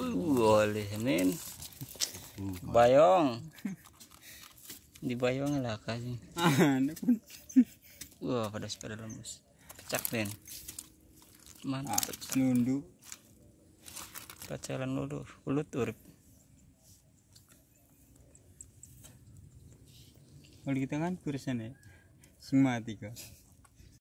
Senin. Bayong. Di bayong lah kasih. Wah, pada sepeda lemes, Pecak Den. Mantap. nundu. Pacalan ulut, ulut urip. Kalau kita gitu kan kurisan ya. semua tiga.